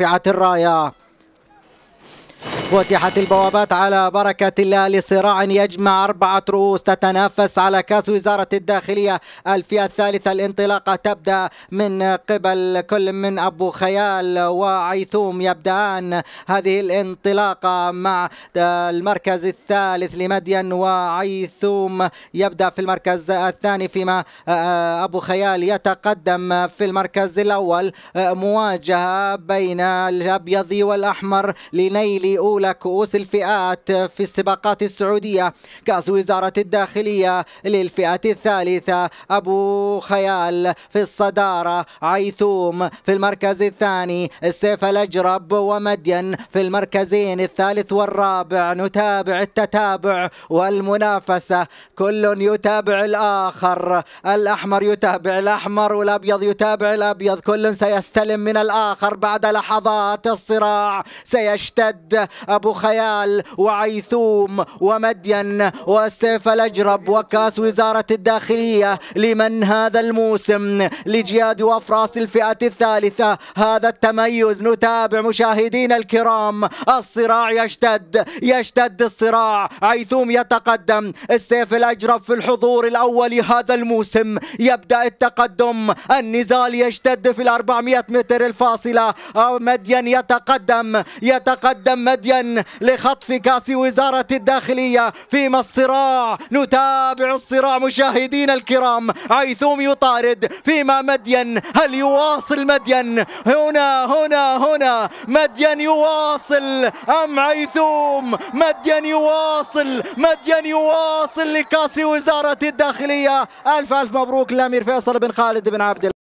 رفعت الراية فتحت البوابات على بركة الله لصراع يجمع أربعة رؤوس تتنافس على كأس وزارة الداخلية الفئة الثالثة الانطلاقة تبدأ من قبل كل من أبو خيال وعيثوم يبدأان هذه الانطلاقة مع المركز الثالث لمدين وعيثوم يبدأ في المركز الثاني فيما آه، أبو خيال يتقدم في المركز الأول آه، مواجهة بين الأبيض والأحمر لنيل أولى حول كؤوس الفئات في السباقات السعودية كأس وزارة الداخلية للفئة الثالثة أبو خيال في الصدارة عيثوم في المركز الثاني السيف الأجرب ومدين في المركزين الثالث والرابع نتابع التتابع والمنافسة كل يتابع الآخر الأحمر يتابع الأحمر والأبيض يتابع الأبيض كل سيستلم من الآخر بعد لحظات الصراع سيشتد أبو خيال وعيثوم ومدين وسيف الأجرب وكاس وزارة الداخلية لمن هذا الموسم لجياد وأفراس الفئة الثالثة هذا التميز نتابع مشاهدينا الكرام الصراع يشتد يشتد الصراع عيثوم يتقدم السيف الأجرب في الحضور الأول هذا الموسم يبدأ التقدم النزال يشتد في الأربعمائة متر الفاصلة مدين يتقدم يتقدم مدين لخطف كاس وزارة الداخلية فيما الصراع نتابع الصراع مشاهدين الكرام عيثوم يطارد فيما مدين هل يواصل مدين هنا هنا هنا مدين يواصل أم عيثوم مدين يواصل مدين يواصل لكاس وزارة الداخلية ألف ألف مبروك الأمير فيصل بن خالد بن عبد